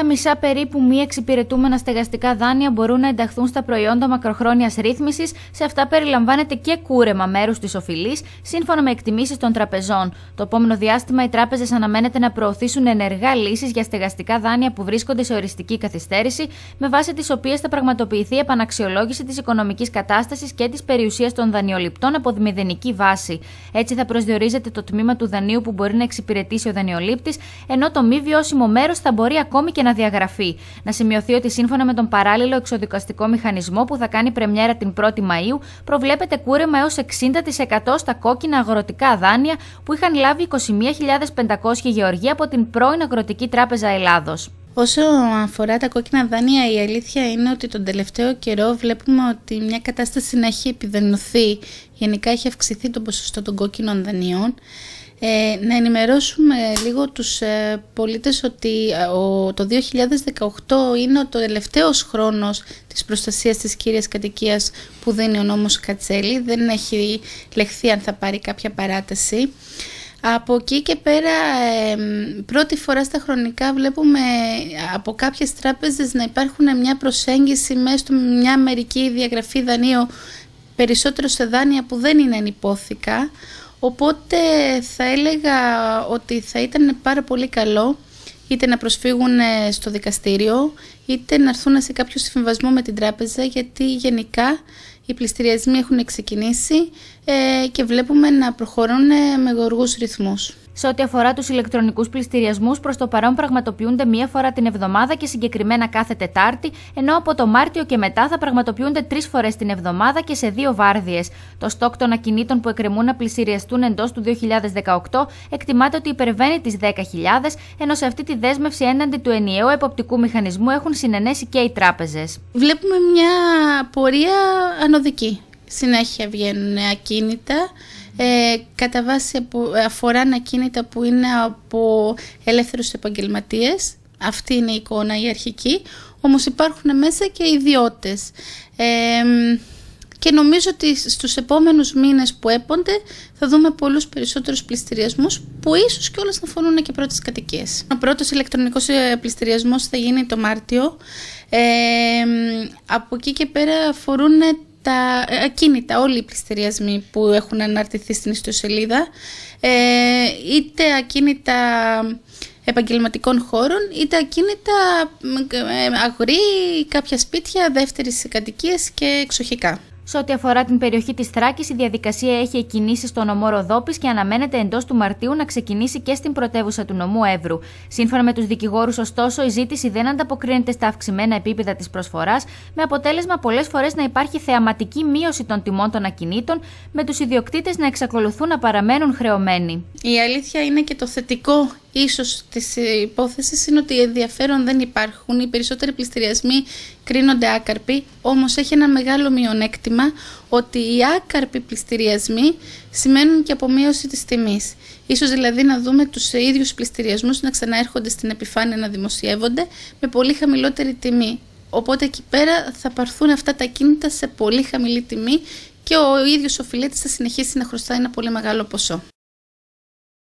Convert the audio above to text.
τα μισά περίπου μη εξυπηρετούμενα στεγαστικά δάνεια μπορούν να ενταχθούν στα προϊόντα μακροχρόνιας ρύθμισης. Σε αυτά περιλαμβάνεται και κούρεμα μέρους της οφειλής, σύμφωνα με εκτιμήσεις των τραπεζών. Το επόμενο διάστημα, οι τράπεζες αναμένεται να προωθήσουν ενεργά λύσεις για στεγαστικά δάνεια που βρίσκονται σε οριστική καθυστέρηση, με βάση τις οποίες θα πραγματοποιηθεί επαναξιολόγηση της οικονομικής κατάστασης και της περιουσίας των δανειοληπτών από μηδενική βάση. Έτσι, θα προσδιορίζεται το τμήμα του δανείου που μπορεί να εξυπηρετήσει ο δανειολήπτης, ενώ το μη βιώσιμο μέρος θα μπορεί ακόμη και να αναδιαγραφή. Να σημειωθεί ότι σύμφωνα με τον παράλληλο εξοδικαστικό μηχανισμό που θα κάνει πρεμιέρα την 1η Μαου, προβλέπεται κούρεμα έως 60% στα κόκκινα αγροτικά δάνεια που είχαν λάβει 21.500 γεωργοί από την πρώην Αγροτική Τράπεζα Ελλάδος. Όσο αφορά τα κόκκινα δάνεια, η αλήθεια είναι ότι τον τελευταίο καιρό βλέπουμε ότι μια κατάσταση να έχει επιδενωθεί. Γενικά έχει αυξηθεί το ποσοστό των κόκκινων δανείων ε, να ενημερώσουμε λίγο τους ε, πολίτες ότι ε, ο, το 2018 είναι το τελευταίος χρόνος της προστασίας της κύριας κατοικίας που δίνει ο νόμος Κατσέλη. Δεν έχει λεχθεί αν θα πάρει κάποια παράταση. Από εκεί και πέρα πρώτη φορά στα χρονικά βλέπουμε ε, από κάποιες τράπεζες να υπάρχουν μια προσέγγιση μέσα μια μερική διαγραφή δανείο περισσότερο σε δάνεια που δεν είναι ανυπόθηκα. Οπότε θα έλεγα ότι θα ήταν πάρα πολύ καλό είτε να προσφύγουν ε, στο δικαστήριο, είτε να έρθουν σε κάποιο συμβιβασμό με την τράπεζα, γιατί γενικά οι πληστηριασμοί έχουν ξεκινήσει ε, και βλέπουμε να προχωρούν ε, με γοργούς ρυθμούς. Σε ό,τι αφορά τους ηλεκτρονικούς πληστηριασμούς, προς το παρόν πραγματοποιούνται μία φορά την εβδομάδα και συγκεκριμένα κάθε Τετάρτη, ενώ από το Μάρτιο και μετά θα πραγματοποιούνται τρεις φορές την εβδομάδα και σε δύο βάρδιες. Το στόκ των ακινήτων που εκκρεμούν να πληστηριαστούν εντός του 2018 εκτιμάται ότι υπερβαίνει τις 10.000, ενώ σε αυτή τη δέσμευση έναντι του ενιαίου εποπτικού μηχανισμού έχουν συνενέσει και οι τράπεζες. Βλέπουμε μια πορεία ανωδική συνέχεια βγαίνουν ακίνητα. Ε, κατά βάση που αφορά ακίνητα που είναι από ελεύθερους επαγγελματίες. Αυτή είναι η εικόνα η αρχική. Όμως υπάρχουν μέσα και ιδιώτες. και νομίζω ότι στους επόμενους μήνες που έπονται θα δούμε πολλούς περισσότερους πληστηριασμούς που ίσως και όλες να φορούν και πρώτες κατοικίες. Ο πρώτος ηλεκτρονικός ε, πληστηριασμός θα γίνει το Μάρτιο. από εκεί και πέρα αφορούν τα ε, ακίνητα, όλοι οι πληστηριασμοί που έχουν αναρτηθεί στην ιστοσελίδα, ε, είτε ακίνητα επαγγελματικών χώρων, είτε ακίνητα ε, αγροί, κάποια σπίτια, δεύτερης κατοικίας και εξοχικά. Σε ό,τι αφορά την περιοχή της Θράκης, η διαδικασία έχει εκκινήσει στο νομό Ροδόπη και αναμένεται εντός του Μαρτίου να ξεκινήσει και στην πρωτεύουσα του νομού Εύρου. Σύμφωνα με τους δικηγόρους, ωστόσο, η ζήτηση δεν ανταποκρίνεται στα αυξημένα επίπεδα της προσφοράς, με αποτέλεσμα πολλές φορές να υπάρχει θεαματική μείωση των τιμών των ακινήτων, με τους ιδιοκτήτες να εξακολουθούν να παραμένουν χρεωμένοι. Η αλήθεια είναι και το θετικό ίσως της υπόθεσης είναι ότι ενδιαφέρον δεν υπάρχουν, οι περισσότεροι πληστηριασμοί κρίνονται άκαρποι, όμως έχει ένα μεγάλο μειονέκτημα ότι οι άκαρποι πληστηριασμοί σημαίνουν και απομείωση της τιμής. Ίσως δηλαδή να δούμε τους ίδιους πληστηριασμούς να ξαναέρχονται στην επιφάνεια να δημοσιεύονται με πολύ χαμηλότερη τιμή. Οπότε εκεί πέρα θα παρθούν αυτά τα κίνητα σε πολύ χαμηλή τιμή και ο ίδιος ο φιλέτης θα συνεχίσει να χρωστάει ένα πολύ μεγάλο ποσό.